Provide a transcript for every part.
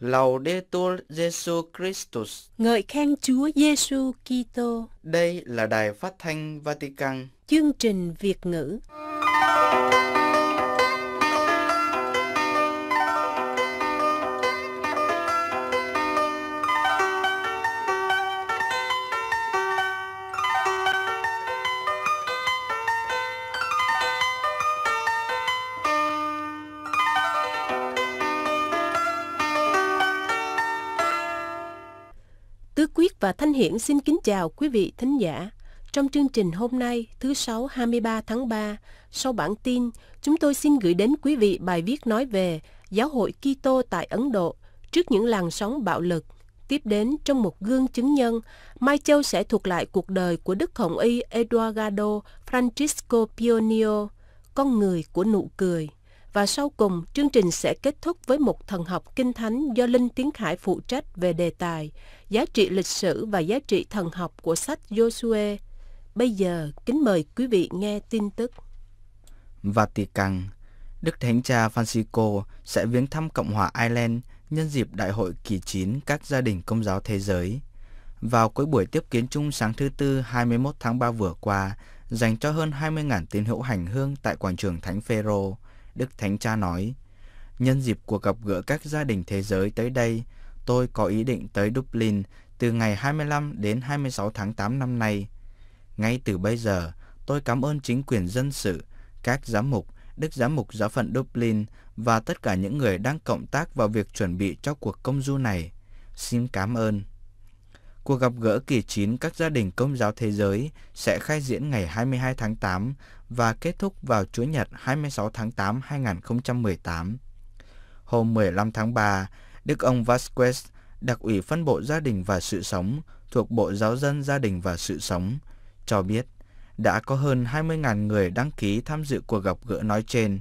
Laudetur Jesu Christus. Ngợi khen Chúa Giêsu Kitô. Đây là đài phát thanh Vatican. Chương trình Việt ngữ. và Thanh Hiển xin kính chào quý vị thính giả. Trong chương trình hôm nay, thứ Sáu 23 tháng 3, sau bản tin, chúng tôi xin gửi đến quý vị bài viết nói về Giáo hội Kitô tại Ấn Độ trước những làn sóng bạo lực. Tiếp đến, trong một gương chứng nhân, Mai Châu sẽ thuật lại cuộc đời của Đức Hồng Y Eduardo Francisco Pionio, con người của nụ cười. Và sau cùng, chương trình sẽ kết thúc với một thần học kinh thánh do Linh Tiến Khải phụ trách về đề tài, giá trị lịch sử và giá trị thần học của sách Joshua. Bây giờ, kính mời quý vị nghe tin tức. Vatican Đức Thánh Cha Francisco sẽ viếng thăm Cộng hòa Ireland nhân dịp Đại hội kỳ 9 các gia đình công giáo thế giới. Vào cuối buổi tiếp kiến chung sáng thứ Tư 21 tháng 3 vừa qua, dành cho hơn 20.000 tín hữu hành hương tại quảng trường Thánh Phaero, Đức Thánh Cha nói, Nhân dịp cuộc gặp gỡ các gia đình thế giới tới đây, tôi có ý định tới Dublin từ ngày 25 đến 26 tháng 8 năm nay. Ngay từ bây giờ, tôi cảm ơn chính quyền dân sự, các giám mục, Đức Giám mục Giáo phận Dublin và tất cả những người đang cộng tác vào việc chuẩn bị cho cuộc công du này. Xin cảm ơn. Cuộc gặp gỡ kỳ 9 các gia đình công giáo thế giới sẽ khai diễn ngày 22 tháng 8 và kết thúc vào Chủ nhật 26 tháng 8 2018. Hôm 15 tháng 3, Đức ông Vasquez, đặc ủy phân bộ gia đình và sự sống thuộc Bộ Giáo dân Gia đình và Sự sống, cho biết đã có hơn 20.000 người đăng ký tham dự cuộc gặp gỡ nói trên.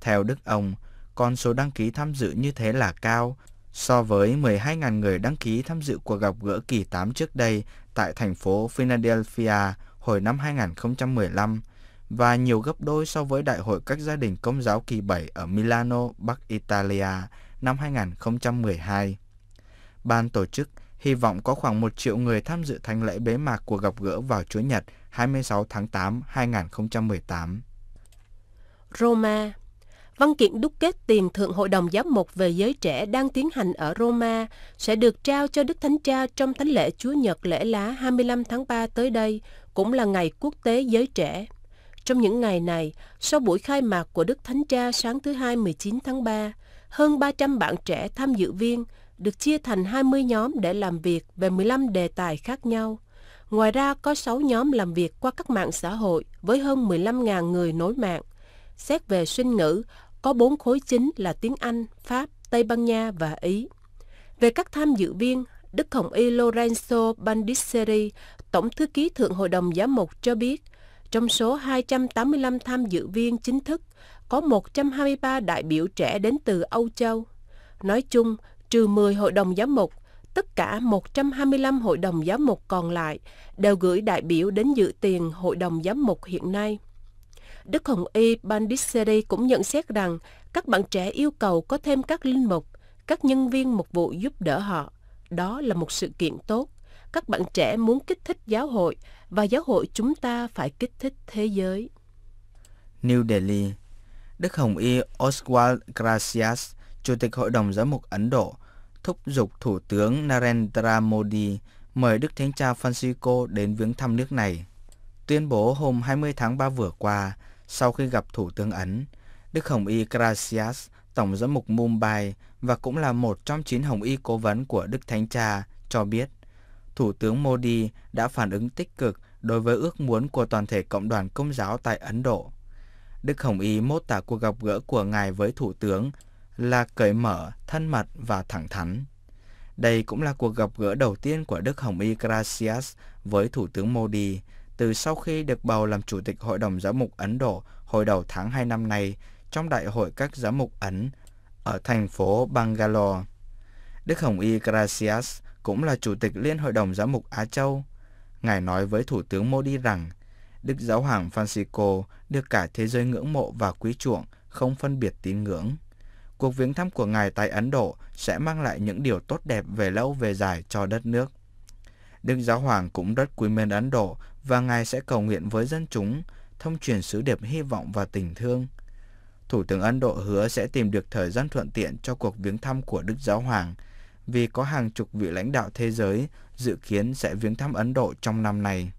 Theo Đức ông, con số đăng ký tham dự như thế là cao so với 12.000 người đăng ký tham dự cuộc gặp gỡ kỳ 8 trước đây tại thành phố Philadelphia hồi năm 2015 và nhiều gấp đôi so với Đại hội các gia đình công giáo kỳ 7 ở Milano, Bắc Italia năm 2012. Ban tổ chức hy vọng có khoảng 1 triệu người tham dự thánh lễ bế mạc cuộc gặp gỡ vào Chủ nhật 26 tháng 8, 2018. Roma Văn kiện đúc kết tìm Thượng Hội đồng Giám mục về giới trẻ đang tiến hành ở Roma sẽ được trao cho Đức Thánh Cha trong Thánh lễ Chúa Nhật lễ lá 25 tháng 3 tới đây, cũng là ngày quốc tế giới trẻ. Trong những ngày này, sau buổi khai mạc của Đức Thánh Cha sáng thứ Hai 19 tháng 3, hơn 300 bạn trẻ tham dự viên được chia thành 20 nhóm để làm việc về 15 đề tài khác nhau. Ngoài ra, có 6 nhóm làm việc qua các mạng xã hội với hơn 15.000 người nối mạng Xét về sinh ngữ, có bốn khối chính là tiếng Anh, Pháp, Tây Ban Nha và Ý. Về các tham dự viên, Đức Hồng Y Lorenzo Bandisseri, Tổng Thư ký Thượng Hội đồng Giám mục cho biết, trong số 285 tham dự viên chính thức, có 123 đại biểu trẻ đến từ Âu Châu. Nói chung, trừ 10 hội đồng giám mục, tất cả 125 hội đồng giám mục còn lại đều gửi đại biểu đến dự tiền hội đồng giám mục hiện nay. Đức Hồng Y Bandisseri cũng nhận xét rằng các bạn trẻ yêu cầu có thêm các linh mục, các nhân viên mục vụ giúp đỡ họ. Đó là một sự kiện tốt. Các bạn trẻ muốn kích thích giáo hội và giáo hội chúng ta phải kích thích thế giới. New Delhi Đức Hồng Y Oswald Gracias, Chủ tịch Hội đồng Giám mục Ấn Độ, thúc giục Thủ tướng Narendra Modi mời Đức Thánh Cha Francisco đến viếng thăm nước này. Tuyên bố hôm 20 tháng 3 vừa qua, sau khi gặp Thủ tướng Ấn, Đức Hồng Y Gracias, Tổng giám mục Mumbai và cũng là một trong chín Hồng Y cố vấn của Đức Thánh Cha, cho biết Thủ tướng Modi đã phản ứng tích cực đối với ước muốn của toàn thể cộng đoàn công giáo tại Ấn Độ. Đức Hồng Y mô tả cuộc gặp gỡ của ngài với Thủ tướng là cởi mở, thân mật và thẳng thắn. Đây cũng là cuộc gặp gỡ đầu tiên của Đức Hồng Y Gracias với Thủ tướng Modi từ sau khi được bầu làm Chủ tịch Hội đồng Giám mục Ấn Độ hồi đầu tháng 2 năm nay trong Đại hội các giám mục Ấn ở thành phố Bangalore. Đức Hồng Y Gracias cũng là Chủ tịch Liên Hội đồng Giám mục Á Châu. Ngài nói với Thủ tướng Modi rằng Đức Giáo hoàng Francisco được cả thế giới ngưỡng mộ và quý chuộng, không phân biệt tín ngưỡng. Cuộc viếng thăm của Ngài tại Ấn Độ sẽ mang lại những điều tốt đẹp về lâu về dài cho đất nước. Đức Giáo Hoàng cũng rất quý mến Ấn Độ và Ngài sẽ cầu nguyện với dân chúng, thông truyền sứ điệp hy vọng và tình thương. Thủ tướng Ấn Độ hứa sẽ tìm được thời gian thuận tiện cho cuộc viếng thăm của Đức Giáo Hoàng, vì có hàng chục vị lãnh đạo thế giới dự kiến sẽ viếng thăm Ấn Độ trong năm này.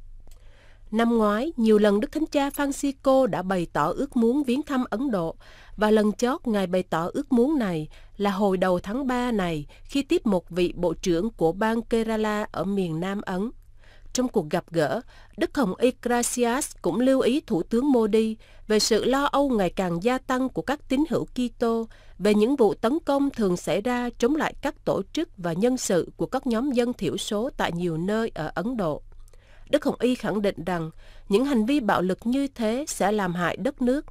Năm ngoái, nhiều lần Đức Thánh Cha Francisco đã bày tỏ ước muốn viếng thăm Ấn Độ và lần chót Ngài bày tỏ ước muốn này là hồi đầu tháng 3 này khi tiếp một vị bộ trưởng của bang Kerala ở miền Nam Ấn. Trong cuộc gặp gỡ, Đức Hồng Iglesias cũng lưu ý Thủ tướng Modi về sự lo âu ngày càng gia tăng của các tín hữu Kitô về những vụ tấn công thường xảy ra chống lại các tổ chức và nhân sự của các nhóm dân thiểu số tại nhiều nơi ở Ấn Độ. Đức Hồng Y khẳng định rằng những hành vi bạo lực như thế sẽ làm hại đất nước.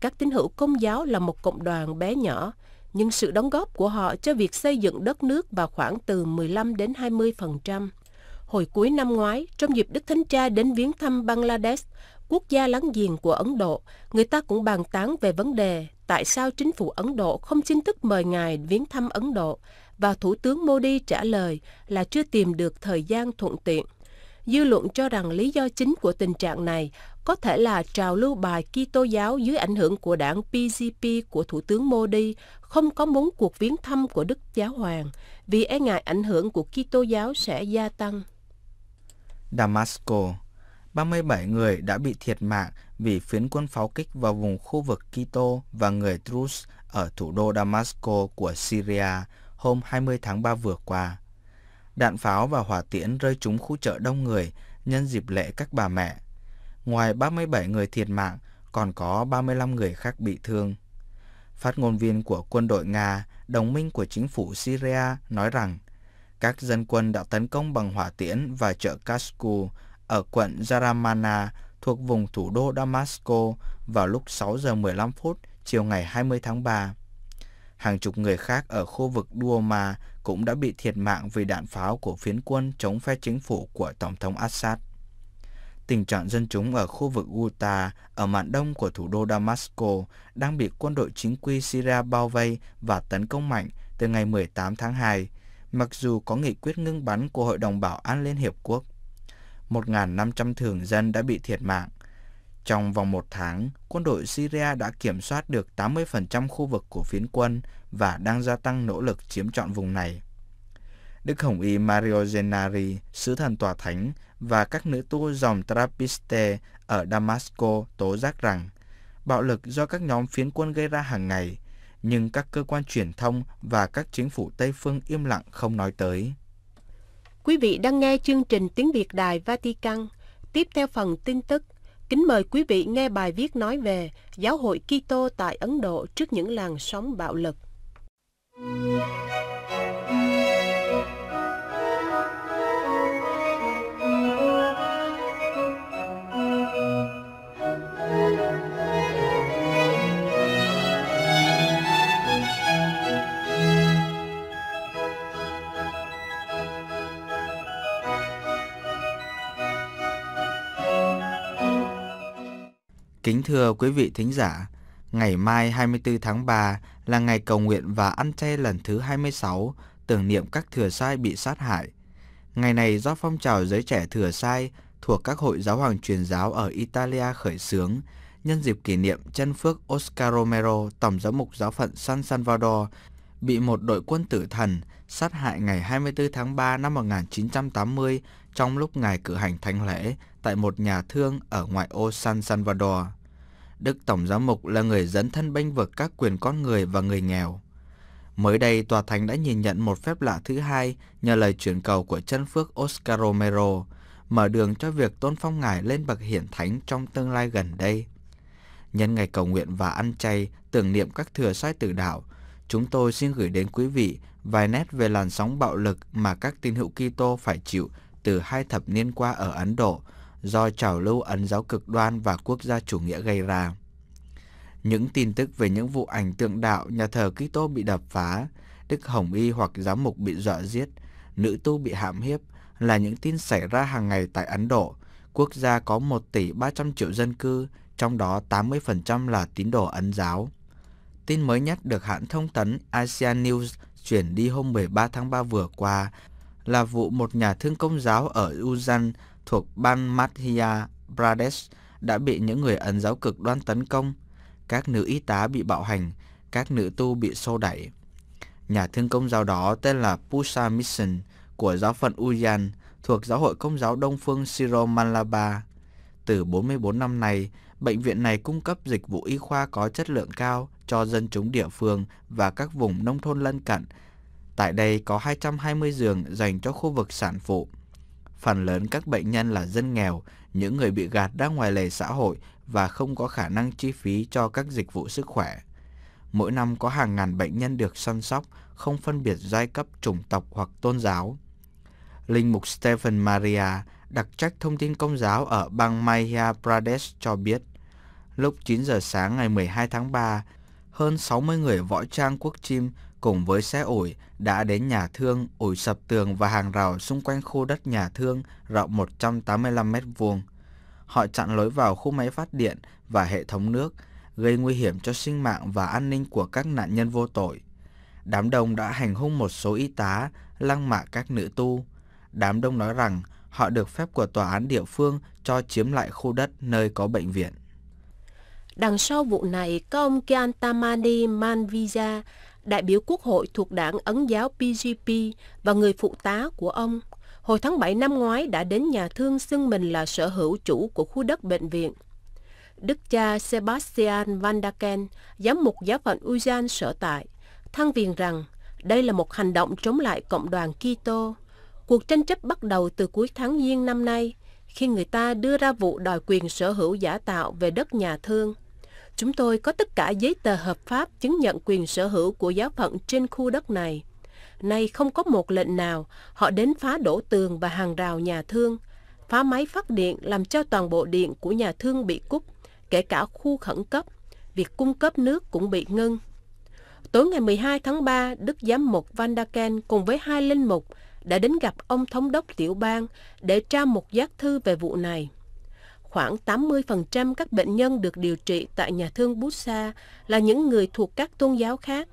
Các tín hữu công giáo là một cộng đoàn bé nhỏ, nhưng sự đóng góp của họ cho việc xây dựng đất nước vào khoảng từ 15 đến 20% hồi cuối năm ngoái, trong dịp Đức Thánh Cha đến viếng thăm Bangladesh, quốc gia láng giềng của Ấn Độ, người ta cũng bàn tán về vấn đề tại sao chính phủ Ấn Độ không chính thức mời ngài viếng thăm Ấn Độ và Thủ tướng Modi trả lời là chưa tìm được thời gian thuận tiện. Dư luận cho rằng lý do chính của tình trạng này có thể là trào lưu bài Kitô giáo dưới ảnh hưởng của đảng PGP của Thủ tướng Modi không có muốn cuộc viếng thăm của Đức Giáo Hoàng vì e ngại ảnh hưởng của Kitô giáo sẽ gia tăng. Damascus. 37 người đã bị thiệt mạng vì phiến quân pháo kích vào vùng khu vực Kitô và người Druze ở thủ đô Damascus của Syria hôm 20 tháng 3 vừa qua. Đạn pháo và hỏa tiễn rơi trúng khu chợ đông người nhân dịp lễ các bà mẹ. Ngoài 37 người thiệt mạng, còn có 35 người khác bị thương. Phát ngôn viên của quân đội Nga, đồng minh của chính phủ Syria, nói rằng các dân quân đã tấn công bằng hỏa tiễn và chợ Kasku ở quận Jaramana thuộc vùng thủ đô Damascus vào lúc 6 giờ 15 phút chiều ngày 20 tháng 3. Hàng chục người khác ở khu vực Duoma cũng đã bị thiệt mạng vì đạn pháo của phiến quân chống phe chính phủ của Tổng thống Assad. Tình trạng dân chúng ở khu vực Ghouta ở mạn đông của thủ đô Damascus đang bị quân đội chính quy Syria bao vây và tấn công mạnh từ ngày 18 tháng 2 mặc dù có nghị quyết ngưng bắn của Hội đồng Bảo an Liên Hiệp Quốc. 1.500 thường dân đã bị thiệt mạng. Trong vòng một tháng, quân đội Syria đã kiểm soát được 80% khu vực của phiến quân và đang gia tăng nỗ lực chiếm trọn vùng này. Đức Hồng Y Mario Gennari, sứ thần tòa thánh, và các nữ tu dòng Trappiste ở Damasco tố giác rằng bạo lực do các nhóm phiến quân gây ra hàng ngày nhưng các cơ quan truyền thông và các chính phủ Tây phương im lặng không nói tới. Quý vị đang nghe chương trình Tiếng Việt Đài Vatican. Tiếp theo phần tin tức, kính mời quý vị nghe bài viết nói về Giáo hội Kitô tại Ấn Độ trước những làn sóng bạo lực. Kính thưa quý vị thính giả, ngày mai 24 tháng 3 là ngày cầu nguyện và ăn chay lần thứ 26, tưởng niệm các thừa sai bị sát hại. Ngày này do phong trào giới trẻ thừa sai thuộc các hội giáo hoàng truyền giáo ở Italia khởi xướng, nhân dịp kỷ niệm chân phước Oscar Romero, tổng giám mục giáo phận San Salvador, bị một đội quân tử thần sát hại ngày 24 tháng 3 năm 1980 trong lúc ngài cử hành thánh lễ tại một nhà thương ở ngoại ô San Salvador. Đức Tổng Giám mục là người dẫn thân bênh vực các quyền con người và người nghèo. Mới đây, Tòa Thánh đã nhìn nhận một phép lạ thứ hai nhờ lời chuyển cầu của chân phước Oscar Romero, mở đường cho việc tôn phong ngài lên bậc hiển thánh trong tương lai gần đây. Nhân ngày cầu nguyện và ăn chay, tưởng niệm các thừa sai tử đạo, chúng tôi xin gửi đến quý vị vài nét về làn sóng bạo lực mà các tín hữu Kitô phải chịu từ hai thập niên qua ở Ấn Độ do trào lưu ấn giáo cực đoan và quốc gia chủ nghĩa gây ra. Những tin tức về những vụ ảnh tượng đạo nhà thờ Kitô bị đập phá, Đức Hồng Y hoặc giám mục bị dọa giết, nữ tu bị hãm hiếp là những tin xảy ra hàng ngày tại Ấn Độ, quốc gia có 1 tỷ 300 triệu dân cư, trong đó 80% là tín đồ Ấn giáo. Tin mới nhất được hãng thông tấn Asia News chuyển đi hôm 13 tháng 3 vừa qua là vụ một nhà thương công giáo ở Uzan thuộc bang Madhya Pradesh đã bị những người ấn giáo cực đoan tấn công, các nữ y tá bị bạo hành, các nữ tu bị xô đẩy. Nhà thương công giáo đó tên là Pusa Mission của giáo phận Uyan thuộc giáo hội công giáo Đông phương Siro Malaba. Từ 44 năm nay, bệnh viện này cung cấp dịch vụ y khoa có chất lượng cao cho dân chúng địa phương và các vùng nông thôn lân cận. Tại đây có 220 giường dành cho khu vực sản phụ phần lớn các bệnh nhân là dân nghèo, những người bị gạt ra ngoài lề xã hội và không có khả năng chi phí cho các dịch vụ sức khỏe. Mỗi năm có hàng ngàn bệnh nhân được săn sóc, không phân biệt giai cấp, chủng tộc hoặc tôn giáo. Linh mục Stephen Maria, đặc trách thông tin công giáo ở bang Madhya Pradesh cho biết, lúc 9 giờ sáng ngày 12 tháng 3, hơn 60 người võ trang quốc chim cùng với xe ủi đã đến nhà thương ủi sập tường và hàng rào xung quanh khu đất nhà thương rộng 185 mét vuông. Họ chặn lối vào khu máy phát điện và hệ thống nước, gây nguy hiểm cho sinh mạng và an ninh của các nạn nhân vô tội. Đám đông đã hành hung một số y tá, lăng mạ các nữ tu. Đám đông nói rằng họ được phép của tòa án địa phương cho chiếm lại khu đất nơi có bệnh viện. Đằng sau vụ này, có ông Kiantamani Manvija đại biểu quốc hội thuộc đảng Ấn giáo PGP và người phụ tá của ông, hồi tháng 7 năm ngoái đã đến nhà thương xưng mình là sở hữu chủ của khu đất bệnh viện. Đức cha Sebastian Van Daken, giám mục giáo phận Ujan sở tại, thăng viền rằng đây là một hành động chống lại cộng đoàn Kitô. Cuộc tranh chấp bắt đầu từ cuối tháng Giêng năm nay, khi người ta đưa ra vụ đòi quyền sở hữu giả tạo về đất nhà thương Chúng tôi có tất cả giấy tờ hợp pháp chứng nhận quyền sở hữu của giáo phận trên khu đất này. Nay không có một lệnh nào, họ đến phá đổ tường và hàng rào nhà thương, phá máy phát điện làm cho toàn bộ điện của nhà thương bị cúp, kể cả khu khẩn cấp. Việc cung cấp nước cũng bị ngưng. Tối ngày 12 tháng 3, Đức Giám mục Van Vandaken cùng với hai linh mục đã đến gặp ông thống đốc tiểu bang để trao một giác thư về vụ này khoảng 80% các bệnh nhân được điều trị tại nhà thương Busa là những người thuộc các tôn giáo khác.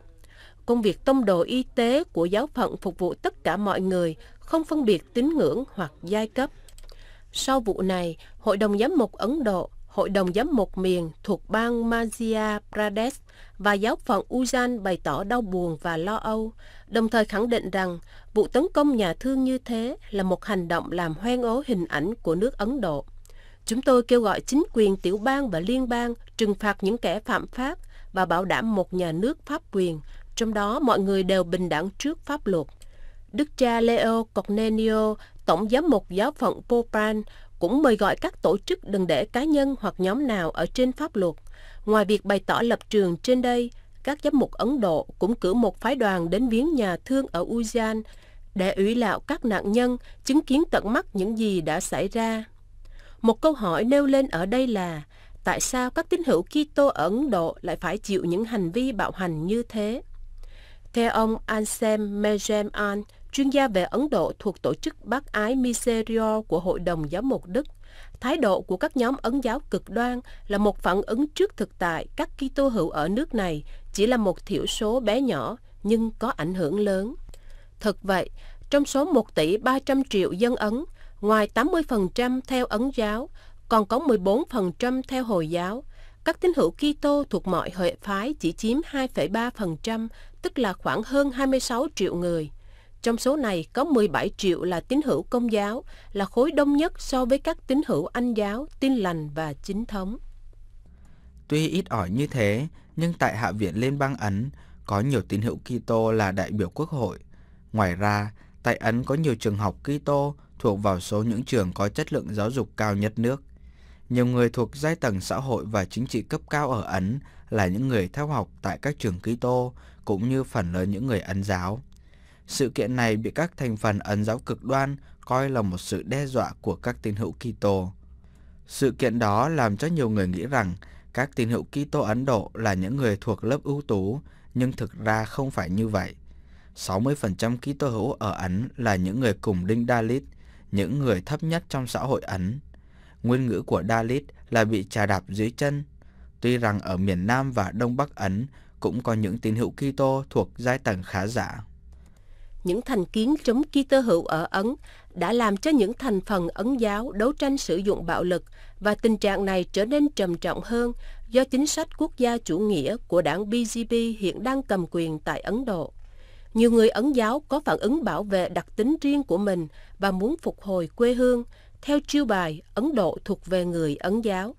Công việc tông đồ y tế của giáo phận phục vụ tất cả mọi người, không phân biệt tín ngưỡng hoặc giai cấp. Sau vụ này, Hội đồng Giám mục Ấn Độ, Hội đồng Giám mục miền thuộc bang Madhya Pradesh và giáo phận Ujan bày tỏ đau buồn và lo âu, đồng thời khẳng định rằng vụ tấn công nhà thương như thế là một hành động làm hoen ố hình ảnh của nước Ấn Độ. Chúng tôi kêu gọi chính quyền tiểu bang và liên bang trừng phạt những kẻ phạm pháp và bảo đảm một nhà nước pháp quyền, trong đó mọi người đều bình đẳng trước pháp luật. Đức cha Leo Cornelio, tổng giám mục giáo phận Popan, cũng mời gọi các tổ chức đừng để cá nhân hoặc nhóm nào ở trên pháp luật. Ngoài việc bày tỏ lập trường trên đây, các giám mục Ấn Độ cũng cử một phái đoàn đến viếng nhà thương ở ujian để ủy lạo các nạn nhân chứng kiến tận mắt những gì đã xảy ra. Một câu hỏi nêu lên ở đây là tại sao các tín hữu Kitô ở Ấn Độ lại phải chịu những hành vi bạo hành như thế? Theo ông Ansem Mejem An, chuyên gia về Ấn Độ thuộc tổ chức Bác Ái Miserio của Hội đồng Giáo mục Đức, thái độ của các nhóm ấn giáo cực đoan là một phản ứng trước thực tại các Kitô hữu ở nước này chỉ là một thiểu số bé nhỏ nhưng có ảnh hưởng lớn. Thật vậy, trong số 1 tỷ 300 triệu dân Ấn, Ngoài 80% theo Ấn giáo, còn có 14% theo Hồi giáo. Các tín hữu Kitô thuộc mọi hệ phái chỉ chiếm 2,3%, tức là khoảng hơn 26 triệu người. Trong số này có 17 triệu là tín hữu công giáo, là khối đông nhất so với các tín hữu anh giáo, tin lành và chính thống. Tuy ít ỏi như thế, nhưng tại Hạ viện Liên bang Ấn có nhiều tín hữu Kitô là đại biểu quốc hội. Ngoài ra, tại Ấn có nhiều trường học Kitô thuộc vào số những trường có chất lượng giáo dục cao nhất nước. Nhiều người thuộc giai tầng xã hội và chính trị cấp cao ở Ấn là những người theo học tại các trường Kitô cũng như phần lớn những người Ấn giáo. Sự kiện này bị các thành phần Ấn giáo cực đoan coi là một sự đe dọa của các tín hữu Kitô. Sự kiện đó làm cho nhiều người nghĩ rằng các tín hữu Kitô Ấn Độ là những người thuộc lớp ưu tú, nhưng thực ra không phải như vậy. 60% Kitô hữu ở Ấn là những người cùng đinh Dalit, những người thấp nhất trong xã hội Ấn. Nguyên ngữ của Dalit là bị trà đạp dưới chân. Tuy rằng ở miền Nam và Đông Bắc Ấn cũng có những tín hữu Kitô thuộc giai tầng khá giả. Những thành kiến chống Kitô hữu ở Ấn đã làm cho những thành phần Ấn giáo đấu tranh sử dụng bạo lực và tình trạng này trở nên trầm trọng hơn do chính sách quốc gia chủ nghĩa của đảng BGP hiện đang cầm quyền tại Ấn Độ. Nhiều người Ấn giáo có phản ứng bảo vệ đặc tính riêng của mình và muốn phục hồi quê hương theo chiêu bài Ấn Độ thuộc về người Ấn giáo.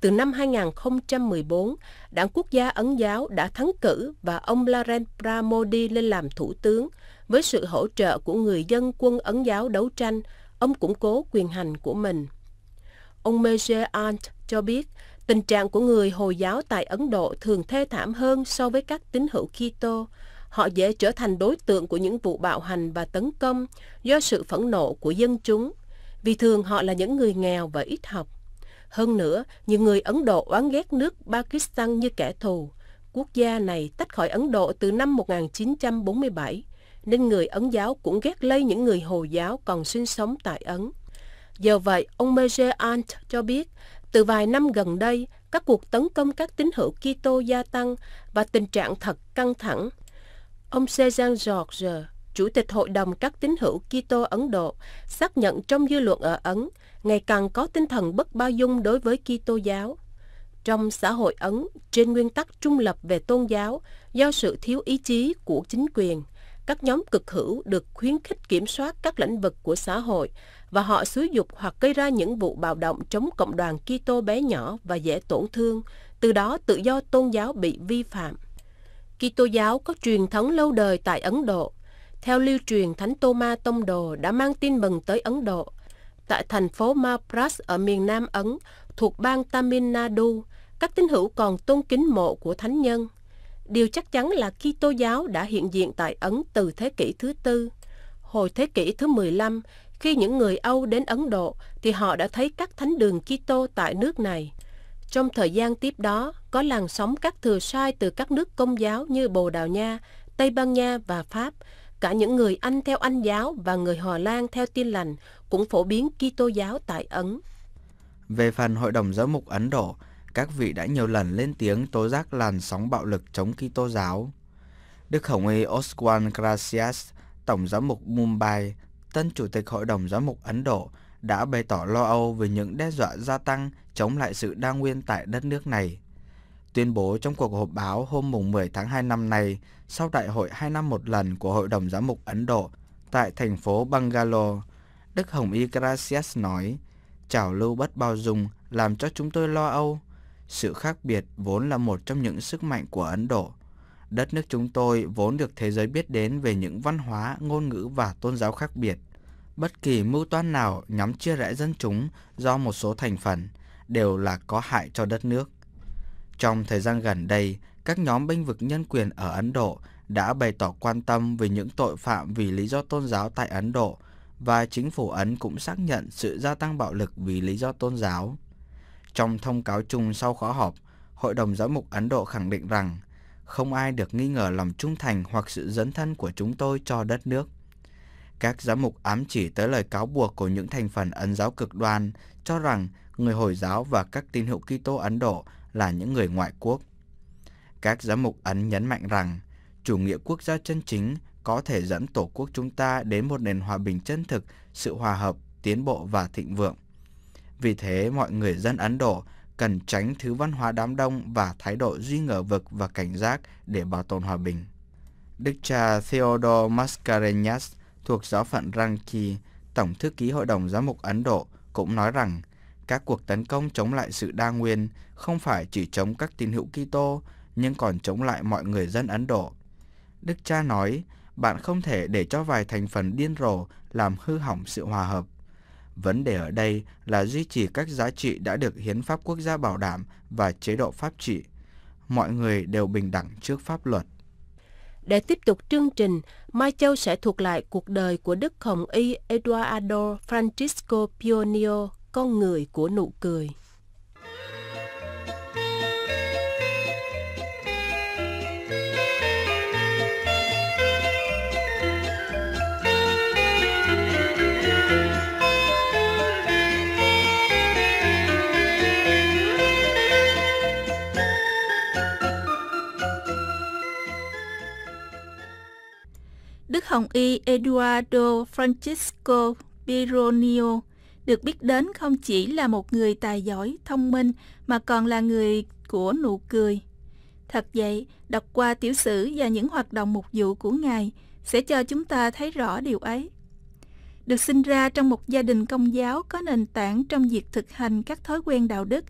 Từ năm 2014, Đảng Quốc gia Ấn giáo đã thắng cử và ông Narendra Modi lên làm thủ tướng. Với sự hỗ trợ của người dân quân Ấn giáo đấu tranh, ông củng cố quyền hành của mình. Ông Meje Ant cho biết, tình trạng của người Hồi giáo tại Ấn Độ thường thê thảm hơn so với các tín hữu Kitô họ dễ trở thành đối tượng của những vụ bạo hành và tấn công do sự phẫn nộ của dân chúng, vì thường họ là những người nghèo và ít học. Hơn nữa, những người Ấn Độ oán ghét nước Pakistan như kẻ thù. Quốc gia này tách khỏi Ấn Độ từ năm 1947, nên người Ấn giáo cũng ghét lây những người Hồi giáo còn sinh sống tại Ấn. Do vậy, ông Meje Ant cho biết, từ vài năm gần đây, các cuộc tấn công các tín hữu Kitô gia tăng và tình trạng thật căng thẳng Ông Sejan George, Chủ tịch Hội đồng các tín hữu Kitô Ấn Độ, xác nhận trong dư luận ở Ấn ngày càng có tinh thần bất bao dung đối với Kitô giáo. Trong xã hội Ấn, trên nguyên tắc trung lập về tôn giáo, do sự thiếu ý chí của chính quyền, các nhóm cực hữu được khuyến khích kiểm soát các lĩnh vực của xã hội và họ xúi dục hoặc gây ra những vụ bạo động chống cộng đoàn Kitô bé nhỏ và dễ tổn thương, từ đó tự do tôn giáo bị vi phạm. Kitô giáo có truyền thống lâu đời tại Ấn Độ. Theo lưu truyền, Thánh Tô Ma Tông Đồ đã mang tin mừng tới Ấn Độ. Tại thành phố Madras ở miền Nam Ấn, thuộc bang Tamil Nadu, các tín hữu còn tôn kính mộ của thánh nhân. Điều chắc chắn là Kitô giáo đã hiện diện tại Ấn từ thế kỷ thứ tư. Hồi thế kỷ thứ 15, khi những người Âu đến Ấn Độ thì họ đã thấy các thánh đường Kitô tại nước này. Trong thời gian tiếp đó, có làn sóng các thừa sai từ các nước công giáo như Bồ Đào Nha, Tây Ban Nha và Pháp, cả những người Anh theo Anh giáo và người Hòa Lan theo Tin lành cũng phổ biến Kitô giáo tại Ấn. Về phần Hội đồng Giáo mục Ấn Độ, các vị đã nhiều lần lên tiếng tố giác làn sóng bạo lực chống Kitô giáo. Đức Hồng Y Oswan Gracias, Tổng giám mục Mumbai, tân chủ tịch Hội đồng giáo mục Ấn Độ đã bày tỏ lo âu về những đe dọa gia tăng chống lại sự đa nguyên tại đất nước này. Tuyên bố trong cuộc họp báo hôm mùng 10 tháng 2 năm nay sau đại hội 2 năm một lần của Hội đồng Giám mục Ấn Độ tại thành phố Bangalore, Đức Hồng Y Gracias nói, trào lưu bất bao dung làm cho chúng tôi lo âu. Sự khác biệt vốn là một trong những sức mạnh của Ấn Độ. Đất nước chúng tôi vốn được thế giới biết đến về những văn hóa, ngôn ngữ và tôn giáo khác biệt bất kỳ mưu toan nào nhắm chia rẽ dân chúng do một số thành phần đều là có hại cho đất nước. Trong thời gian gần đây, các nhóm binh vực nhân quyền ở Ấn Độ đã bày tỏ quan tâm về những tội phạm vì lý do tôn giáo tại Ấn Độ và chính phủ Ấn cũng xác nhận sự gia tăng bạo lực vì lý do tôn giáo. Trong thông cáo chung sau khóa họp, Hội đồng Giáo mục Ấn Độ khẳng định rằng không ai được nghi ngờ lòng trung thành hoặc sự dấn thân của chúng tôi cho đất nước. Các giám mục ám chỉ tới lời cáo buộc của những thành phần ấn giáo cực đoan cho rằng người Hồi giáo và các tín hữu Kitô Ấn Độ là những người ngoại quốc. Các giám mục Ấn nhấn mạnh rằng chủ nghĩa quốc gia chân chính có thể dẫn Tổ quốc chúng ta đến một nền hòa bình chân thực, sự hòa hợp, tiến bộ và thịnh vượng. Vì thế, mọi người dân Ấn Độ cần tránh thứ văn hóa đám đông và thái độ duy ngờ vực và cảnh giác để bảo tồn hòa bình. Đức cha Theodore Mascarenhas thuộc giáo phận Ranki, Tổng thư ký Hội đồng Giám mục Ấn Độ cũng nói rằng các cuộc tấn công chống lại sự đa nguyên không phải chỉ chống các tín hữu Kitô nhưng còn chống lại mọi người dân Ấn Độ. Đức cha nói, bạn không thể để cho vài thành phần điên rồ làm hư hỏng sự hòa hợp. Vấn đề ở đây là duy trì các giá trị đã được hiến pháp quốc gia bảo đảm và chế độ pháp trị. Mọi người đều bình đẳng trước pháp luật. Để tiếp tục chương trình, Mai Châu sẽ thuộc lại cuộc đời của Đức Hồng Y Eduardo Francisco Pionio, con người của nụ cười. Hồng Y Eduardo Francisco Pironio được biết đến không chỉ là một người tài giỏi, thông minh mà còn là người của nụ cười. Thật vậy, đọc qua tiểu sử và những hoạt động mục vụ của Ngài sẽ cho chúng ta thấy rõ điều ấy. Được sinh ra trong một gia đình công giáo có nền tảng trong việc thực hành các thói quen đạo đức,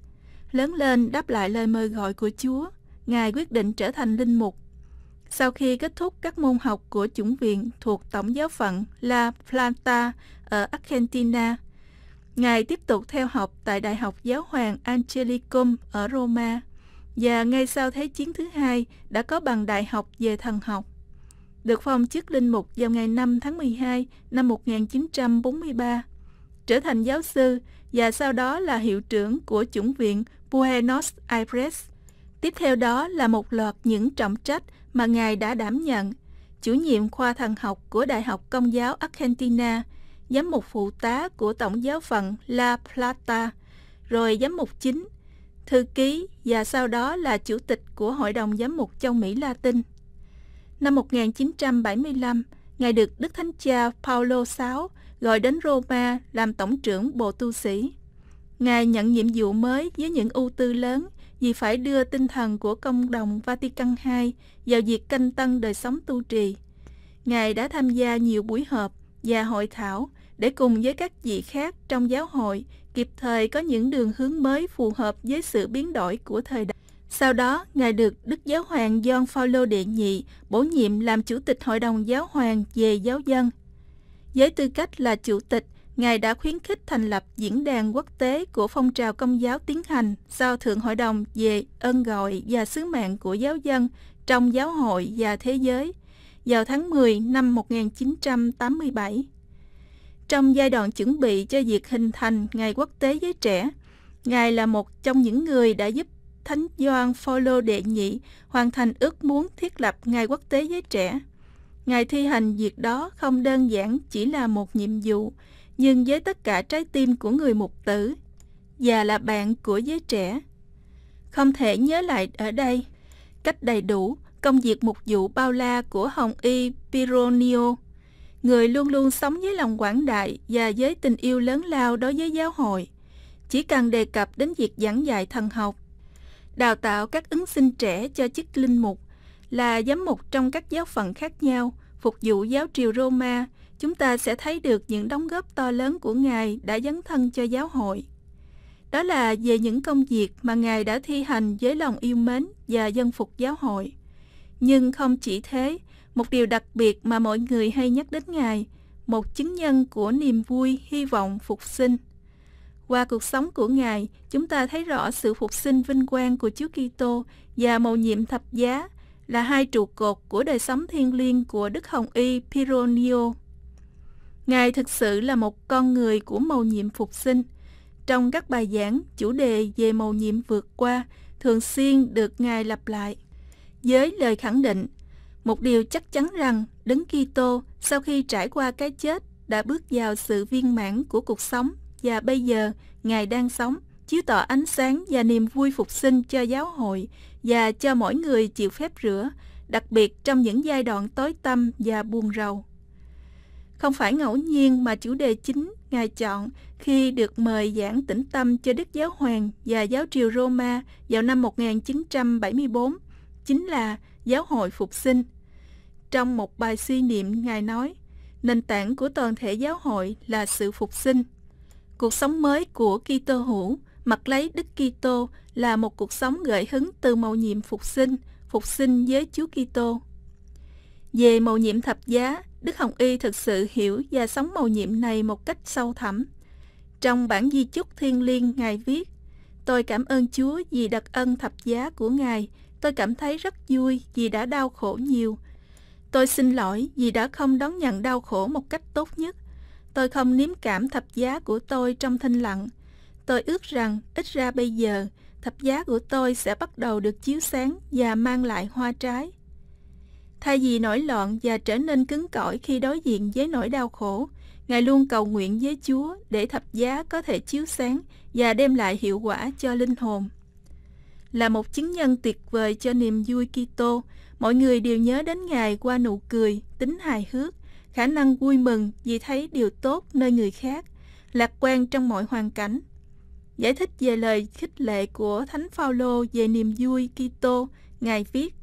lớn lên đáp lại lời mời gọi của Chúa, Ngài quyết định trở thành linh mục sau khi kết thúc các môn học của chủng viện thuộc tổng giáo phận La Plata ở Argentina, Ngài tiếp tục theo học tại Đại học Giáo hoàng Angelicum ở Roma và ngay sau Thế chiến thứ hai đã có bằng đại học về thần học. Được phong chức linh mục vào ngày 5 tháng 12 năm 1943, trở thành giáo sư và sau đó là hiệu trưởng của chủng viện Buenos Aires. Tiếp theo đó là một loạt những trọng trách mà Ngài đã đảm nhận, chủ nhiệm khoa thần học của Đại học Công giáo Argentina, giám mục phụ tá của Tổng giáo phận La Plata, rồi giám mục chính, thư ký và sau đó là chủ tịch của Hội đồng Giám mục Châu Mỹ Latin. Năm 1975, Ngài được Đức Thánh Cha Paulo VI gọi đến Roma làm tổng trưởng Bộ Tu Sĩ. Ngài nhận nhiệm vụ mới với những ưu tư lớn – vì phải đưa tinh thần của công đồng Vatican II vào việc canh tân đời sống tu trì. Ngài đã tham gia nhiều buổi họp và hội thảo để cùng với các vị khác trong giáo hội kịp thời có những đường hướng mới phù hợp với sự biến đổi của thời đại. Sau đó, Ngài được Đức Giáo hoàng John Paulo đệ nhị bổ nhiệm làm Chủ tịch Hội đồng Giáo hoàng về giáo dân. Với tư cách là Chủ tịch, Ngài đã khuyến khích thành lập diễn đàn quốc tế của phong trào công giáo tiến hành do Thượng Hội đồng về ơn gọi và sứ mạng của giáo dân trong giáo hội và thế giới vào tháng 10 năm 1987. Trong giai đoạn chuẩn bị cho việc hình thành Ngày Quốc tế Giới Trẻ, Ngài là một trong những người đã giúp Thánh Gioan Phaolô đệ nhị hoàn thành ước muốn thiết lập Ngày Quốc tế Giới Trẻ. Ngài thi hành việc đó không đơn giản chỉ là một nhiệm vụ, nhưng với tất cả trái tim của người mục tử và là bạn của giới trẻ. Không thể nhớ lại ở đây cách đầy đủ công việc mục vụ bao la của Hồng Y Pironio, người luôn luôn sống với lòng quảng đại và với tình yêu lớn lao đối với giáo hội. Chỉ cần đề cập đến việc giảng dạy thần học, đào tạo các ứng sinh trẻ cho chức linh mục là giám mục trong các giáo phận khác nhau, phục vụ giáo triều Roma chúng ta sẽ thấy được những đóng góp to lớn của Ngài đã dấn thân cho giáo hội. Đó là về những công việc mà Ngài đã thi hành với lòng yêu mến và dân phục giáo hội. Nhưng không chỉ thế, một điều đặc biệt mà mọi người hay nhắc đến Ngài, một chứng nhân của niềm vui, hy vọng, phục sinh. Qua cuộc sống của Ngài, chúng ta thấy rõ sự phục sinh vinh quang của Chúa Kitô và mầu nhiệm thập giá là hai trụ cột của đời sống thiêng liêng của Đức Hồng Y Pironio. Ngài thực sự là một con người của mầu nhiệm phục sinh. Trong các bài giảng, chủ đề về mầu nhiệm vượt qua thường xuyên được Ngài lặp lại. Với lời khẳng định, một điều chắc chắn rằng Đấng Kitô sau khi trải qua cái chết đã bước vào sự viên mãn của cuộc sống và bây giờ Ngài đang sống chiếu tỏ ánh sáng và niềm vui phục sinh cho giáo hội và cho mỗi người chịu phép rửa, đặc biệt trong những giai đoạn tối tăm và buồn rầu. Không phải ngẫu nhiên mà chủ đề chính Ngài chọn khi được mời giảng tĩnh tâm cho Đức Giáo Hoàng và Giáo triều Roma vào năm 1974 chính là Giáo hội Phục sinh. Trong một bài suy niệm, Ngài nói, nền tảng của toàn thể giáo hội là sự phục sinh. Cuộc sống mới của Kitô hữu mặc lấy Đức Kitô là một cuộc sống gợi hứng từ mầu nhiệm phục sinh, phục sinh với Chúa Kitô. Về mầu nhiệm thập giá, Đức Hồng Y thực sự hiểu và sống màu nhiệm này một cách sâu thẳm. Trong bản di chúc thiên liêng, Ngài viết, Tôi cảm ơn Chúa vì đặc ân thập giá của Ngài. Tôi cảm thấy rất vui vì đã đau khổ nhiều. Tôi xin lỗi vì đã không đón nhận đau khổ một cách tốt nhất. Tôi không nếm cảm thập giá của tôi trong thinh lặng. Tôi ước rằng ít ra bây giờ, thập giá của tôi sẽ bắt đầu được chiếu sáng và mang lại hoa trái. Thay vì nổi loạn và trở nên cứng cỏi khi đối diện với nỗi đau khổ, Ngài luôn cầu nguyện với Chúa để thập giá có thể chiếu sáng và đem lại hiệu quả cho linh hồn. Là một chứng nhân tuyệt vời cho niềm vui Kitô, mọi người đều nhớ đến Ngài qua nụ cười, tính hài hước, khả năng vui mừng vì thấy điều tốt nơi người khác, lạc quan trong mọi hoàn cảnh. Giải thích về lời khích lệ của Thánh Phaolô về niềm vui Kitô, Ngài viết: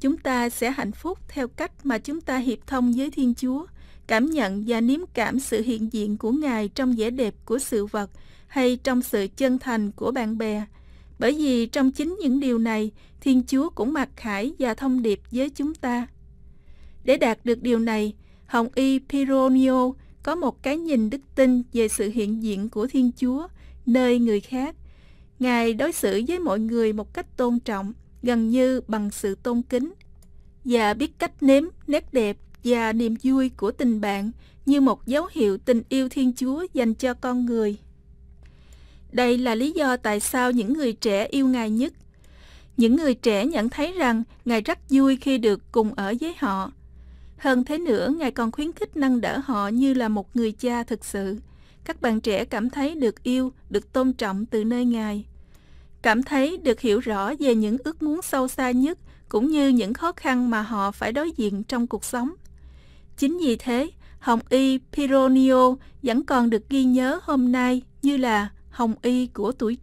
chúng ta sẽ hạnh phúc theo cách mà chúng ta hiệp thông với Thiên Chúa, cảm nhận và nếm cảm sự hiện diện của Ngài trong vẻ đẹp của sự vật hay trong sự chân thành của bạn bè. Bởi vì trong chính những điều này, Thiên Chúa cũng mặc khải và thông điệp với chúng ta. Để đạt được điều này, Hồng Y Pironio có một cái nhìn đức tin về sự hiện diện của Thiên Chúa nơi người khác. Ngài đối xử với mọi người một cách tôn trọng – gần như bằng sự tôn kính và biết cách nếm nét đẹp và niềm vui của tình bạn như một dấu hiệu tình yêu Thiên Chúa dành cho con người. Đây là lý do tại sao những người trẻ yêu Ngài nhất. Những người trẻ nhận thấy rằng Ngài rất vui khi được cùng ở với họ. Hơn thế nữa, Ngài còn khuyến khích nâng đỡ họ như là một người cha thực sự. Các bạn trẻ cảm thấy được yêu, được tôn trọng từ nơi Ngài cảm thấy được hiểu rõ về những ước muốn sâu xa nhất cũng như những khó khăn mà họ phải đối diện trong cuộc sống. Chính vì thế, Hồng Y Pironio vẫn còn được ghi nhớ hôm nay như là Hồng Y của tuổi.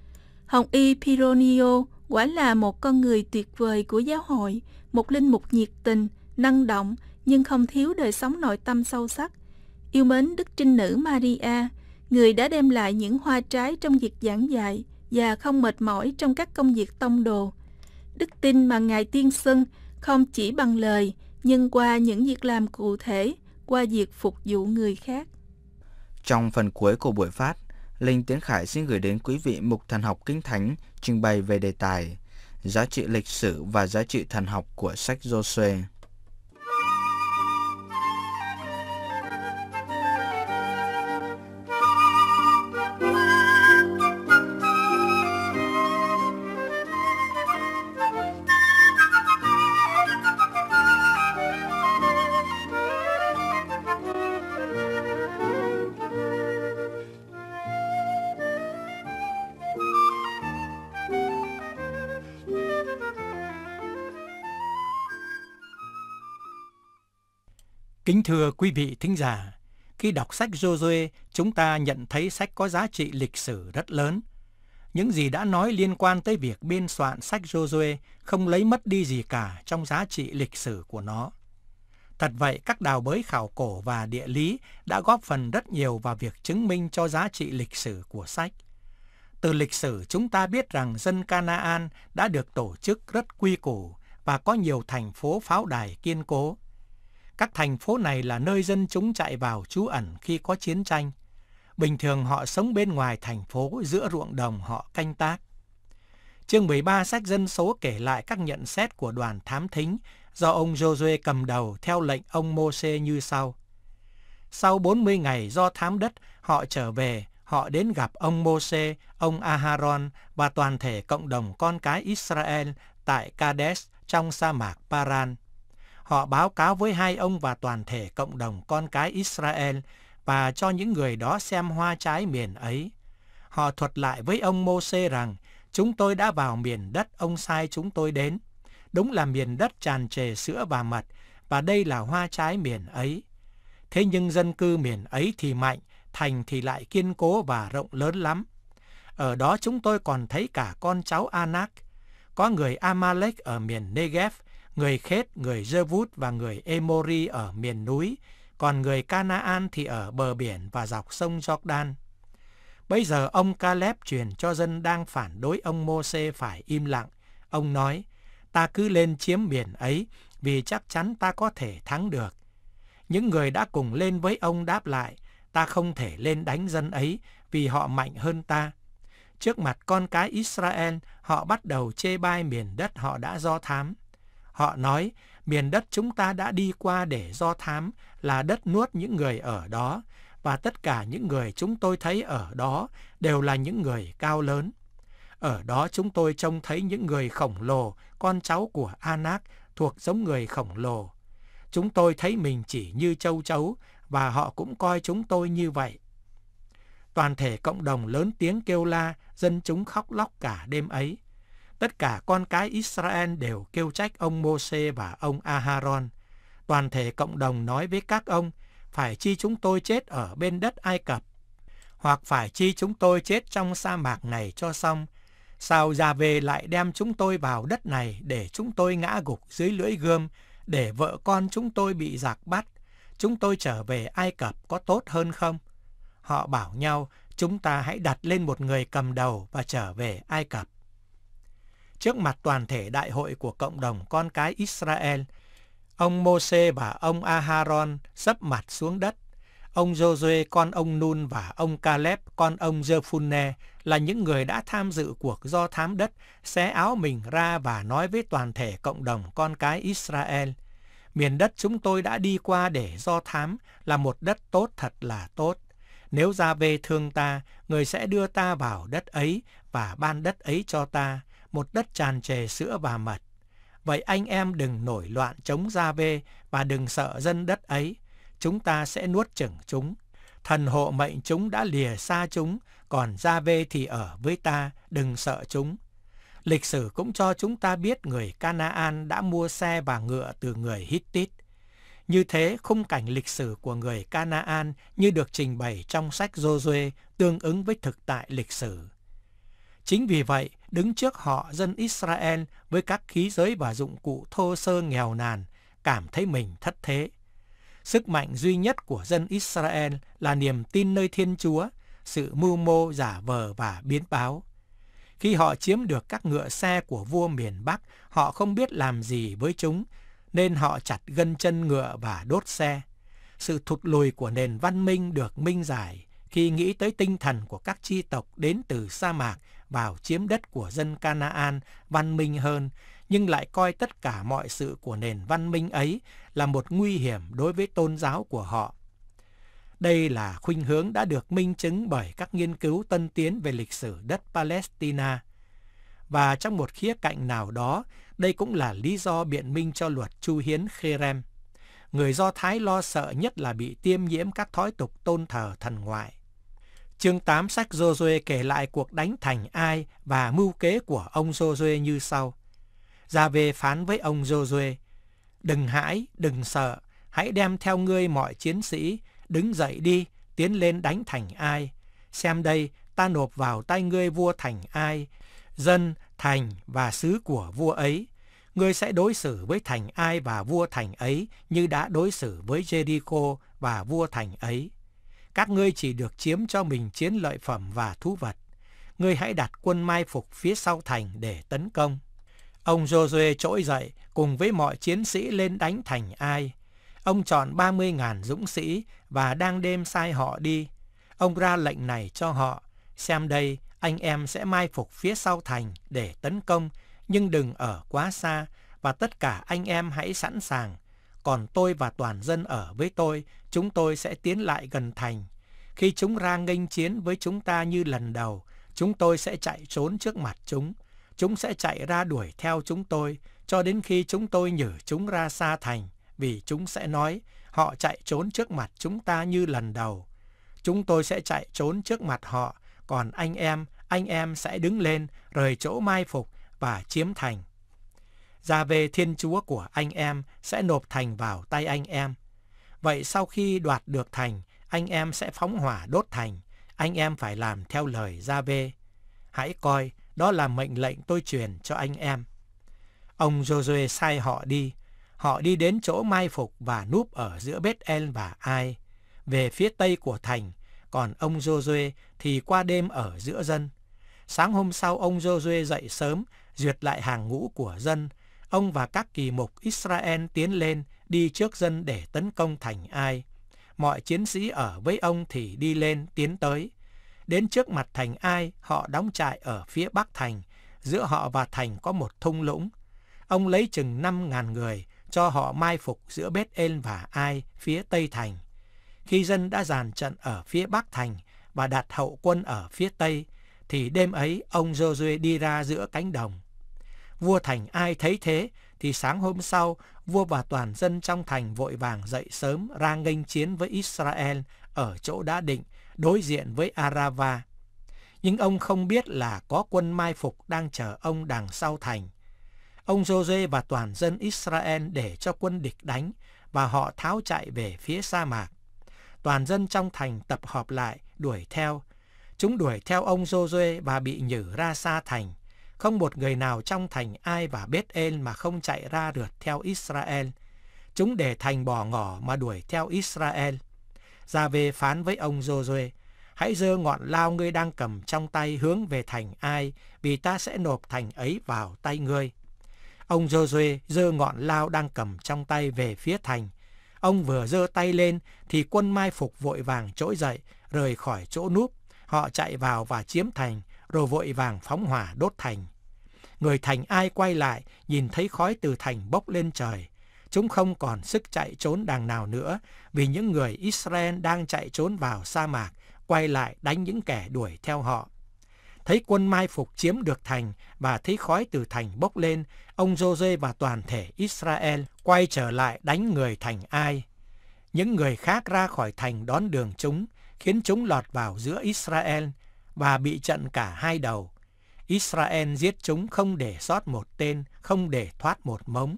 Hồng Y Pironio quả là một con người tuyệt vời của giáo hội, một linh mục nhiệt tình, năng động nhưng không thiếu đời sống nội tâm sâu sắc. Yêu mến Đức Trinh Nữ Maria, người đã đem lại những hoa trái trong việc giảng dạy, và không mệt mỏi trong các công việc tông đồ. Đức tin mà Ngài Tiên Sân không chỉ bằng lời, nhưng qua những việc làm cụ thể, qua việc phục vụ người khác. Trong phần cuối của buổi phát, Linh Tiến Khải xin gửi đến quý vị mục thần học kinh thánh trình bày về đề tài giá trị lịch sử và giá trị thần học của sách Joshua. thưa quý vị thính giả, khi đọc sách Josué, chúng ta nhận thấy sách có giá trị lịch sử rất lớn. Những gì đã nói liên quan tới việc biên soạn sách Josué không lấy mất đi gì cả trong giá trị lịch sử của nó. Thật vậy, các đào bới khảo cổ và địa lý đã góp phần rất nhiều vào việc chứng minh cho giá trị lịch sử của sách. Từ lịch sử chúng ta biết rằng dân Canaan đã được tổ chức rất quy củ và có nhiều thành phố pháo đài kiên cố. Các thành phố này là nơi dân chúng chạy vào trú ẩn khi có chiến tranh. Bình thường họ sống bên ngoài thành phố giữa ruộng đồng họ canh tác. Chương 13 sách dân số kể lại các nhận xét của đoàn thám thính do ông Josue cầm đầu theo lệnh ông Môse như sau. Sau 40 ngày do thám đất, họ trở về, họ đến gặp ông Môse, ông Aharon và toàn thể cộng đồng con cái Israel tại Kadesh trong sa mạc Paran họ báo cáo với hai ông và toàn thể cộng đồng con cái Israel và cho những người đó xem hoa trái miền ấy. Họ thuật lại với ông Môsê rằng, chúng tôi đã vào miền đất ông sai chúng tôi đến. Đúng là miền đất tràn trề sữa và mật, và đây là hoa trái miền ấy. Thế nhưng dân cư miền ấy thì mạnh, thành thì lại kiên cố và rộng lớn lắm. Ở đó chúng tôi còn thấy cả con cháu Anak. Có người Amalek ở miền Negev, người Khết, người Dơ Vút và người Emori ở miền núi, còn người Canaan thì ở bờ biển và dọc sông Jordan. Bây giờ ông Caleb truyền cho dân đang phản đối ông Môse phải im lặng. Ông nói, ta cứ lên chiếm biển ấy vì chắc chắn ta có thể thắng được. Những người đã cùng lên với ông đáp lại, ta không thể lên đánh dân ấy vì họ mạnh hơn ta. Trước mặt con cái Israel, họ bắt đầu chê bai miền đất họ đã do thám. Họ nói, miền đất chúng ta đã đi qua để do thám là đất nuốt những người ở đó, và tất cả những người chúng tôi thấy ở đó đều là những người cao lớn. Ở đó chúng tôi trông thấy những người khổng lồ, con cháu của Anak thuộc giống người khổng lồ. Chúng tôi thấy mình chỉ như châu chấu và họ cũng coi chúng tôi như vậy. Toàn thể cộng đồng lớn tiếng kêu la, dân chúng khóc lóc cả đêm ấy. Tất cả con cái Israel đều kêu trách ông Môse và ông a ha Aharon. Toàn thể cộng đồng nói với các ông, phải chi chúng tôi chết ở bên đất Ai Cập, hoặc phải chi chúng tôi chết trong sa mạc này cho xong. Sao ra về lại đem chúng tôi vào đất này để chúng tôi ngã gục dưới lưỡi gươm, để vợ con chúng tôi bị giặc bắt? Chúng tôi trở về Ai Cập có tốt hơn không? Họ bảo nhau, chúng ta hãy đặt lên một người cầm đầu và trở về Ai Cập trước mặt toàn thể đại hội của cộng đồng con cái Israel. Ông Môse và ông Aharon sấp mặt xuống đất. Ông Josué con ông Nun và ông Caleb con ông Jephune là những người đã tham dự cuộc do thám đất, xé áo mình ra và nói với toàn thể cộng đồng con cái Israel. Miền đất chúng tôi đã đi qua để do thám là một đất tốt thật là tốt. Nếu ra Vê thương ta, người sẽ đưa ta vào đất ấy và ban đất ấy cho ta một đất tràn trề sữa và mật. Vậy anh em đừng nổi loạn chống ra bê và đừng sợ dân đất ấy, chúng ta sẽ nuốt chửng chúng. Thần hộ mệnh chúng đã lìa xa chúng, còn ra bê thì ở với ta, đừng sợ chúng. Lịch sử cũng cho chúng ta biết người Canaan đã mua xe và ngựa từ người Hittite. Như thế, khung cảnh lịch sử của người Canaan như được trình bày trong sách Josué tương ứng với thực tại lịch sử. Chính vì vậy, đứng trước họ dân Israel với các khí giới và dụng cụ thô sơ nghèo nàn, cảm thấy mình thất thế. Sức mạnh duy nhất của dân Israel là niềm tin nơi Thiên Chúa, sự mưu mô giả vờ và biến báo. Khi họ chiếm được các ngựa xe của vua miền Bắc, họ không biết làm gì với chúng, nên họ chặt gân chân ngựa và đốt xe. Sự thụt lùi của nền văn minh được minh giải khi nghĩ tới tinh thần của các chi tộc đến từ sa mạc vào chiếm đất của dân Canaan văn minh hơn, nhưng lại coi tất cả mọi sự của nền văn minh ấy là một nguy hiểm đối với tôn giáo của họ. Đây là khuynh hướng đã được minh chứng bởi các nghiên cứu tân tiến về lịch sử đất Palestine. Và trong một khía cạnh nào đó, đây cũng là lý do biện minh cho luật Chu Hiến Kherem. Người Do Thái lo sợ nhất là bị tiêm nhiễm các thói tục tôn thờ thần ngoại. Chương 8 sách Josué kể lại cuộc đánh thành Ai và mưu kế của ông Josué như sau. Ra về phán với ông Josué, Đừng hãi, đừng sợ, hãy đem theo ngươi mọi chiến sĩ, đứng dậy đi, tiến lên đánh thành Ai. Xem đây, ta nộp vào tay ngươi vua thành Ai, dân, thành và sứ của vua ấy. Ngươi sẽ đối xử với thành Ai và vua thành ấy như đã đối xử với Jericho và vua thành ấy các ngươi chỉ được chiếm cho mình chiến lợi phẩm và thú vật. Ngươi hãy đặt quân mai phục phía sau thành để tấn công. Ông Josué trỗi dậy cùng với mọi chiến sĩ lên đánh thành ai. Ông chọn 30.000 dũng sĩ và đang đêm sai họ đi. Ông ra lệnh này cho họ. Xem đây, anh em sẽ mai phục phía sau thành để tấn công, nhưng đừng ở quá xa và tất cả anh em hãy sẵn sàng còn tôi và toàn dân ở với tôi, chúng tôi sẽ tiến lại gần thành. Khi chúng ra nghênh chiến với chúng ta như lần đầu, chúng tôi sẽ chạy trốn trước mặt chúng. Chúng sẽ chạy ra đuổi theo chúng tôi, cho đến khi chúng tôi nhử chúng ra xa thành, vì chúng sẽ nói, họ chạy trốn trước mặt chúng ta như lần đầu. Chúng tôi sẽ chạy trốn trước mặt họ, còn anh em, anh em sẽ đứng lên, rời chỗ mai phục và chiếm thành ra về Thiên Chúa của anh em sẽ nộp thành vào tay anh em. Vậy sau khi đoạt được thành, anh em sẽ phóng hỏa đốt thành. Anh em phải làm theo lời ra Vê. Hãy coi, đó là mệnh lệnh tôi truyền cho anh em. Ông Josué sai họ đi. Họ đi đến chỗ mai phục và núp ở giữa bếp Bethel và Ai, về phía tây của thành, còn ông Josué thì qua đêm ở giữa dân. Sáng hôm sau ông Josué dậy sớm, duyệt lại hàng ngũ của dân ông và các kỳ mục Israel tiến lên, đi trước dân để tấn công thành Ai. Mọi chiến sĩ ở với ông thì đi lên, tiến tới. Đến trước mặt thành Ai, họ đóng trại ở phía bắc thành. Giữa họ và thành có một thung lũng. Ông lấy chừng 5.000 người, cho họ mai phục giữa bết ên và Ai, phía tây thành. Khi dân đã dàn trận ở phía bắc thành và đặt hậu quân ở phía tây, thì đêm ấy ông Josué đi ra giữa cánh đồng Vua thành ai thấy thế thì sáng hôm sau, vua và toàn dân trong thành vội vàng dậy sớm ra nghênh chiến với Israel ở chỗ đã định, đối diện với Arava. Nhưng ông không biết là có quân mai phục đang chờ ông đằng sau thành. Ông Jose và toàn dân Israel để cho quân địch đánh và họ tháo chạy về phía sa mạc. Toàn dân trong thành tập họp lại, đuổi theo. Chúng đuổi theo ông Jose và bị nhử ra xa thành không một người nào trong thành Ai và Bethel mà không chạy ra được theo Israel. Chúng để thành bỏ ngỏ mà đuổi theo Israel. Ra về phán với ông Josué, hãy dơ ngọn lao ngươi đang cầm trong tay hướng về thành Ai, vì ta sẽ nộp thành ấy vào tay ngươi. Ông Josué dơ ngọn lao đang cầm trong tay về phía thành. Ông vừa dơ tay lên thì quân mai phục vội vàng trỗi dậy, rời khỏi chỗ núp. Họ chạy vào và chiếm thành, rồi vội vàng phóng hỏa đốt thành. Người thành ai quay lại, nhìn thấy khói từ thành bốc lên trời. Chúng không còn sức chạy trốn đằng nào nữa, vì những người Israel đang chạy trốn vào sa mạc, quay lại đánh những kẻ đuổi theo họ. Thấy quân mai phục chiếm được thành và thấy khói từ thành bốc lên, ông Jose và toàn thể Israel quay trở lại đánh người thành ai. Những người khác ra khỏi thành đón đường chúng, khiến chúng lọt vào giữa Israel, và bị chặn cả hai đầu. Israel giết chúng không để sót một tên, không để thoát một mống.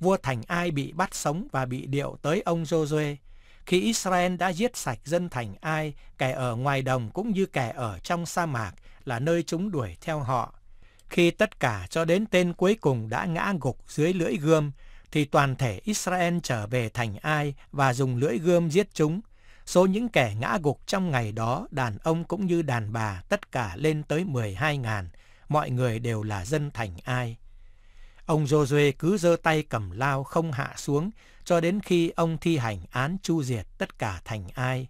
Vua thành Ai bị bắt sống và bị điệu tới ông Josué. Khi Israel đã giết sạch dân thành Ai, kẻ ở ngoài đồng cũng như kẻ ở trong sa mạc là nơi chúng đuổi theo họ. Khi tất cả cho đến tên cuối cùng đã ngã gục dưới lưỡi gươm, thì toàn thể Israel trở về thành Ai và dùng lưỡi gươm giết chúng, Số những kẻ ngã gục trong ngày đó, đàn ông cũng như đàn bà, tất cả lên tới 12 ngàn. Mọi người đều là dân thành ai. Ông Josue cứ giơ tay cầm lao không hạ xuống, cho đến khi ông thi hành án chu diệt tất cả thành ai.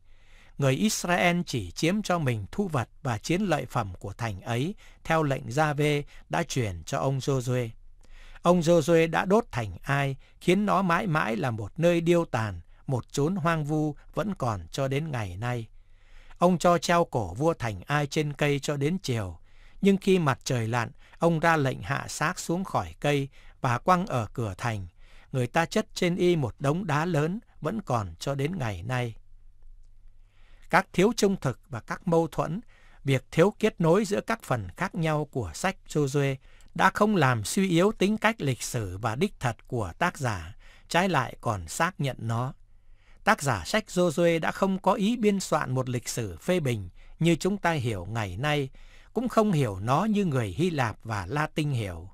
Người Israel chỉ chiếm cho mình thu vật và chiến lợi phẩm của thành ấy, theo lệnh gia vê đã chuyển cho ông Josue. Ông Josue đã đốt thành ai, khiến nó mãi mãi là một nơi điêu tàn, một chốn hoang vu vẫn còn cho đến ngày nay. Ông cho treo cổ vua Thành Ai trên cây cho đến chiều, nhưng khi mặt trời lặn, ông ra lệnh hạ xác xuống khỏi cây và quăng ở cửa thành. Người ta chất trên y một đống đá lớn vẫn còn cho đến ngày nay. Các thiếu trung thực và các mâu thuẫn, việc thiếu kết nối giữa các phần khác nhau của sách Josué đã không làm suy yếu tính cách lịch sử và đích thật của tác giả, trái lại còn xác nhận nó tác giả sách Josué đã không có ý biên soạn một lịch sử phê bình như chúng ta hiểu ngày nay, cũng không hiểu nó như người Hy Lạp và Latin hiểu.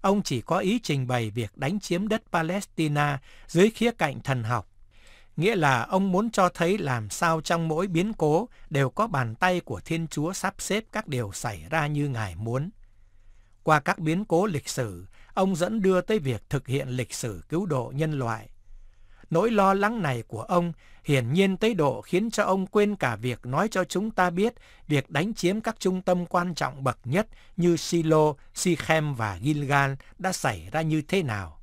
Ông chỉ có ý trình bày việc đánh chiếm đất Palestine dưới khía cạnh thần học, nghĩa là ông muốn cho thấy làm sao trong mỗi biến cố đều có bàn tay của Thiên Chúa sắp xếp các điều xảy ra như Ngài muốn. Qua các biến cố lịch sử, ông dẫn đưa tới việc thực hiện lịch sử cứu độ nhân loại Nỗi lo lắng này của ông hiển nhiên tới độ khiến cho ông quên cả việc nói cho chúng ta biết việc đánh chiếm các trung tâm quan trọng bậc nhất như Silo, Sichem và Gilgal đã xảy ra như thế nào.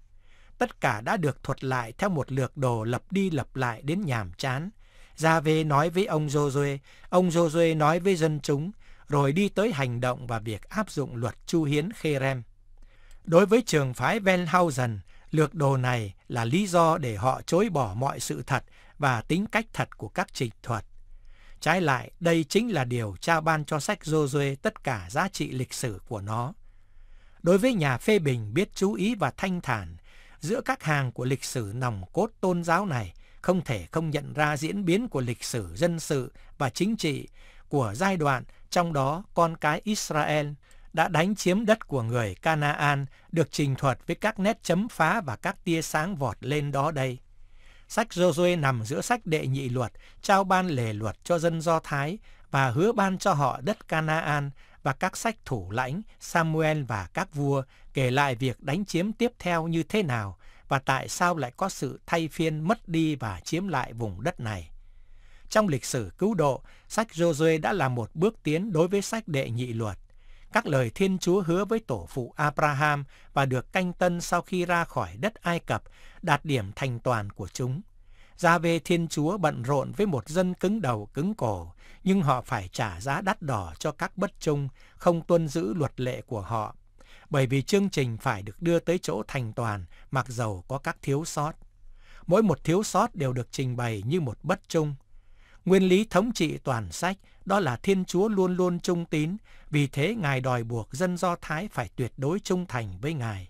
Tất cả đã được thuật lại theo một lược đồ lập đi lập lại đến nhàm chán. Ra về nói với ông Jojoe, ông Jojoe nói với dân chúng, rồi đi tới hành động và việc áp dụng luật chu hiến Kherem. Đối với trường phái Venhausen, Lược đồ này là lý do để họ chối bỏ mọi sự thật và tính cách thật của các trình thuật. Trái lại, đây chính là điều trao ban cho sách Josué tất cả giá trị lịch sử của nó. Đối với nhà phê bình biết chú ý và thanh thản, giữa các hàng của lịch sử nòng cốt tôn giáo này không thể không nhận ra diễn biến của lịch sử dân sự và chính trị của giai đoạn trong đó con cái Israel đã đánh chiếm đất của người Canaan được trình thuật với các nét chấm phá và các tia sáng vọt lên đó đây. Sách Josué nằm giữa sách đệ nhị luật, trao ban lề luật cho dân Do Thái và hứa ban cho họ đất Canaan và các sách thủ lãnh Samuel và các vua kể lại việc đánh chiếm tiếp theo như thế nào và tại sao lại có sự thay phiên mất đi và chiếm lại vùng đất này. Trong lịch sử cứu độ, sách Josué đã là một bước tiến đối với sách đệ nhị luật các lời Thiên Chúa hứa với tổ phụ Abraham và được canh tân sau khi ra khỏi đất Ai Cập, đạt điểm thành toàn của chúng. Ra về Thiên Chúa bận rộn với một dân cứng đầu cứng cổ, nhưng họ phải trả giá đắt đỏ cho các bất trung, không tuân giữ luật lệ của họ. Bởi vì chương trình phải được đưa tới chỗ thành toàn, mặc dầu có các thiếu sót. Mỗi một thiếu sót đều được trình bày như một bất trung. Nguyên lý thống trị toàn sách đó là Thiên Chúa luôn luôn trung tín, vì thế Ngài đòi buộc dân Do Thái phải tuyệt đối trung thành với Ngài.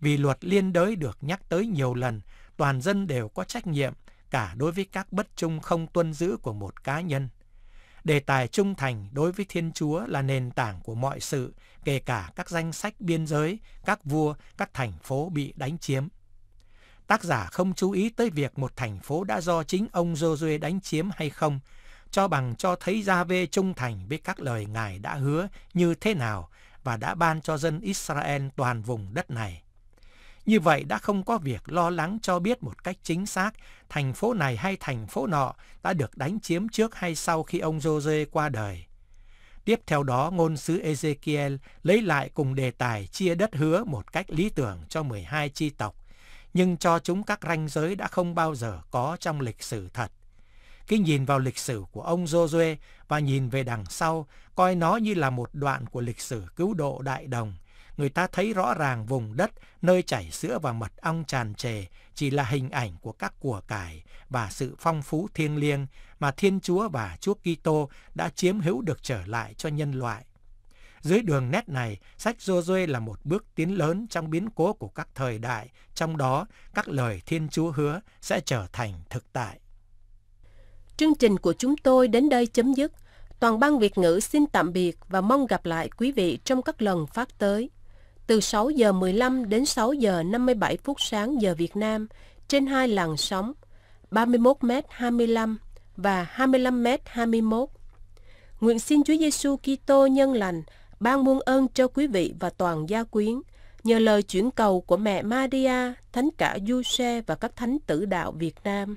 Vì luật liên đới được nhắc tới nhiều lần, toàn dân đều có trách nhiệm cả đối với các bất trung không tuân giữ của một cá nhân. Đề tài trung thành đối với Thiên Chúa là nền tảng của mọi sự, kể cả các danh sách biên giới, các vua, các thành phố bị đánh chiếm. Tác giả không chú ý tới việc một thành phố đã do chính ông Josué đánh chiếm hay không, cho bằng cho thấy Gia Vê trung thành với các lời Ngài đã hứa như thế nào và đã ban cho dân Israel toàn vùng đất này. Như vậy đã không có việc lo lắng cho biết một cách chính xác thành phố này hay thành phố nọ đã được đánh chiếm trước hay sau khi ông Jose qua đời. Tiếp theo đó, ngôn sứ Ezekiel lấy lại cùng đề tài chia đất hứa một cách lý tưởng cho 12 chi tộc, nhưng cho chúng các ranh giới đã không bao giờ có trong lịch sử thật. Khi nhìn vào lịch sử của ông Josué và nhìn về đằng sau, coi nó như là một đoạn của lịch sử cứu độ đại đồng. Người ta thấy rõ ràng vùng đất, nơi chảy sữa và mật ong tràn trề chỉ là hình ảnh của các của cải và sự phong phú thiêng liêng mà Thiên Chúa và Chúa Kitô đã chiếm hữu được trở lại cho nhân loại. Dưới đường nét này, sách Josué là một bước tiến lớn trong biến cố của các thời đại, trong đó các lời Thiên Chúa hứa sẽ trở thành thực tại. Chương trình của chúng tôi đến đây chấm dứt. Toàn ban Việt ngữ xin tạm biệt và mong gặp lại quý vị trong các lần phát tới. Từ 6 giờ 15 đến 6 giờ 57 phút sáng giờ Việt Nam trên hai làn sóng 31m25 và 25m21. Nguyện xin Chúa Giêsu Kitô nhân lành ban muôn ơn cho quý vị và toàn gia quyến nhờ lời chuyển cầu của mẹ Maria, thánh cả Giuse và các thánh tử đạo Việt Nam.